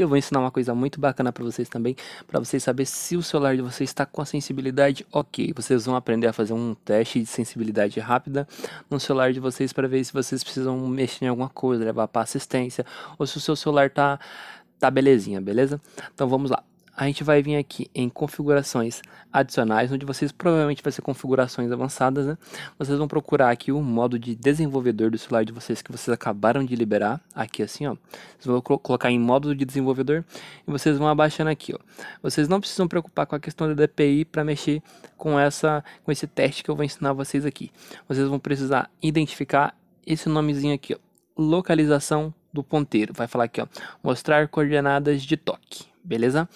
E eu vou ensinar uma coisa muito bacana para vocês também, para vocês saber se o celular de vocês está com a sensibilidade ok. Vocês vão aprender a fazer um teste de sensibilidade rápida no celular de vocês para ver se vocês precisam mexer em alguma coisa, levar para assistência, ou se o seu celular tá tá belezinha, beleza? Então vamos lá a gente vai vir aqui em configurações adicionais, onde vocês provavelmente vai ser configurações avançadas, né? Vocês vão procurar aqui o modo de desenvolvedor do celular de vocês que vocês acabaram de liberar, aqui assim, ó. Vocês vão colocar em modo de desenvolvedor e vocês vão abaixando aqui, ó. Vocês não precisam preocupar com a questão da DPI para mexer com essa com esse teste que eu vou ensinar vocês aqui. Vocês vão precisar identificar esse nomezinho aqui, ó. Localização do ponteiro. Vai falar aqui, ó, mostrar coordenadas de toque, beleza?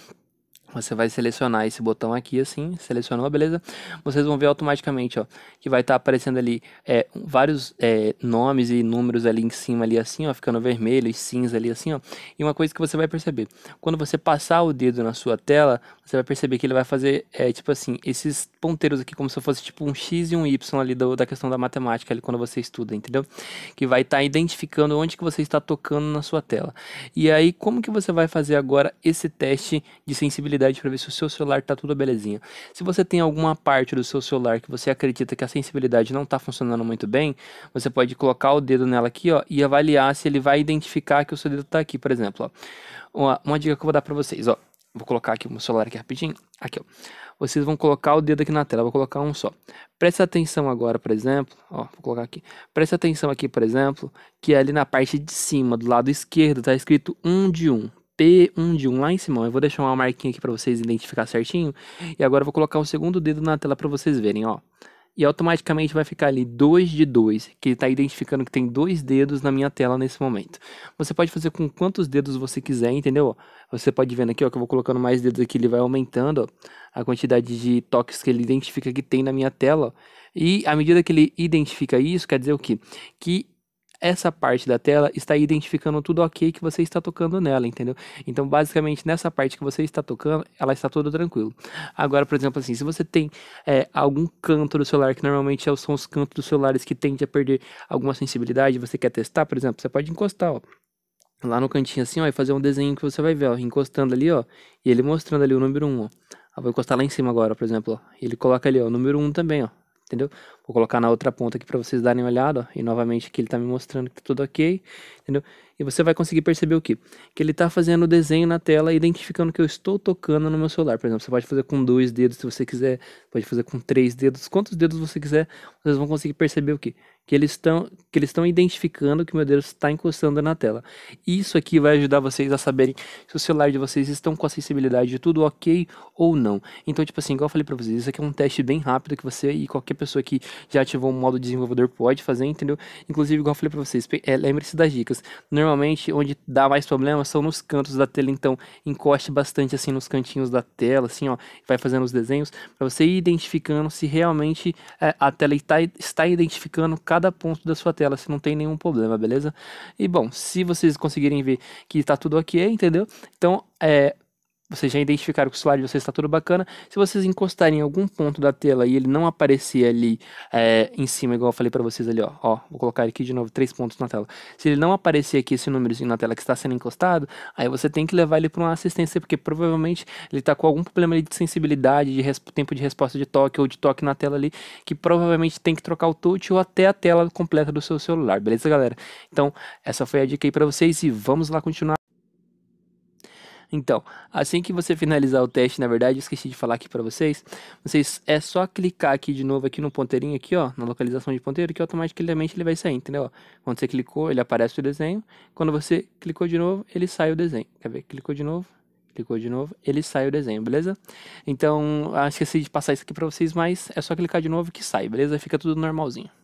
Você vai selecionar esse botão aqui, assim, selecionou, beleza? Vocês vão ver automaticamente, ó, que vai estar tá aparecendo ali é, vários é, nomes e números ali em cima, ali assim, ó, ficando vermelho e cinza ali assim, ó. E uma coisa que você vai perceber, quando você passar o dedo na sua tela, você vai perceber que ele vai fazer, é, tipo assim, esses ponteiros aqui como se fosse tipo um X e um Y ali do, da questão da matemática ali quando você estuda, entendeu? Que vai estar tá identificando onde que você está tocando na sua tela. E aí, como que você vai fazer agora esse teste de sensibilidade? sensibilidade para ver se o seu celular está tudo belezinha. Se você tem alguma parte do seu celular que você acredita que a sensibilidade não está funcionando muito bem, você pode colocar o dedo nela aqui, ó, e avaliar se ele vai identificar que o seu dedo está aqui, por exemplo, ó. Uma, uma dica que eu vou dar para vocês, ó. Vou colocar aqui o meu celular aqui rapidinho. Aqui, ó. Vocês vão colocar o dedo aqui na tela. Vou colocar um só. Preste atenção agora, por exemplo. Ó, vou colocar aqui. Preste atenção aqui, por exemplo, que é ali na parte de cima, do lado esquerdo, tá escrito 1 um de 1. Um. P1 de 1 lá em cima. Eu vou deixar uma marquinha aqui para vocês identificar certinho. E agora eu vou colocar o segundo dedo na tela para vocês verem, ó. E automaticamente vai ficar ali 2 de 2, que está identificando que tem dois dedos na minha tela nesse momento. Você pode fazer com quantos dedos você quiser, entendeu? Você pode ver aqui, ó, que eu vou colocando mais dedos aqui, ele vai aumentando ó, a quantidade de toques que ele identifica que tem na minha tela. E à medida que ele identifica isso, quer dizer o quê? Que essa parte da tela está identificando tudo ok que você está tocando nela, entendeu? Então, basicamente, nessa parte que você está tocando, ela está toda tranquilo. Agora, por exemplo, assim, se você tem é, algum canto do celular, que normalmente são é os cantos dos celulares que tende a perder alguma sensibilidade, você quer testar, por exemplo, você pode encostar, ó lá no cantinho assim, ó, e fazer um desenho que você vai ver, ó, encostando ali, ó, e ele mostrando ali o número 1, ó. Eu ah, vou encostar lá em cima agora, por exemplo, ó. Ele coloca ali, ó, o número 1 também, ó entendeu? Vou colocar na outra ponta aqui para vocês darem uma olhada, ó, e novamente aqui ele está me mostrando que tá tudo ok, entendeu? E você vai conseguir perceber o que Que ele está fazendo o desenho na tela, identificando que eu estou tocando no meu celular. Por exemplo, você pode fazer com dois dedos se você quiser, pode fazer com três dedos, quantos dedos você quiser, vocês vão conseguir perceber o que Que eles estão que eles estão identificando que meu dedo está encostando na tela. Isso aqui vai ajudar vocês a saberem se o celular de vocês estão com a sensibilidade de tudo ok ou não. Então, tipo assim, igual eu falei para vocês, isso aqui é um teste bem rápido que você e qualquer pessoa que já ativou o um modo desenvolvedor pode fazer, entendeu? Inclusive, igual eu falei para vocês, é, lembre-se das dicas. Normalmente Normalmente, onde dá mais problema são nos cantos da tela, então encoste bastante assim nos cantinhos da tela, assim, ó, vai fazendo os desenhos para você ir identificando se realmente é, a tela está, está identificando cada ponto da sua tela, se não tem nenhum problema, beleza? E bom, se vocês conseguirem ver que está tudo ok, entendeu? Então, é, vocês já identificaram que o celular de vocês está tudo bacana. Se vocês encostarem em algum ponto da tela e ele não aparecer ali é, em cima, igual eu falei para vocês ali, ó, ó, vou colocar aqui de novo três pontos na tela. Se ele não aparecer aqui esse númerozinho na tela que está sendo encostado, aí você tem que levar ele para uma assistência, porque provavelmente ele está com algum problema de sensibilidade, de tempo de resposta de toque ou de toque na tela ali, que provavelmente tem que trocar o touch ou até a tela completa do seu celular, beleza, galera? Então, essa foi a dica aí para vocês e vamos lá continuar. Então, assim que você finalizar o teste, na verdade, eu esqueci de falar aqui para vocês, vocês é só clicar aqui de novo aqui no ponteirinho aqui, ó, na localização de ponteiro, que automaticamente ele vai sair, entendeu? Quando você clicou, ele aparece o desenho. Quando você clicou de novo, ele sai o desenho. Quer ver? Clicou de novo, clicou de novo, ele sai o desenho, beleza? Então, ah, esqueci de passar isso aqui para vocês, mas é só clicar de novo que sai, beleza? Fica tudo normalzinho.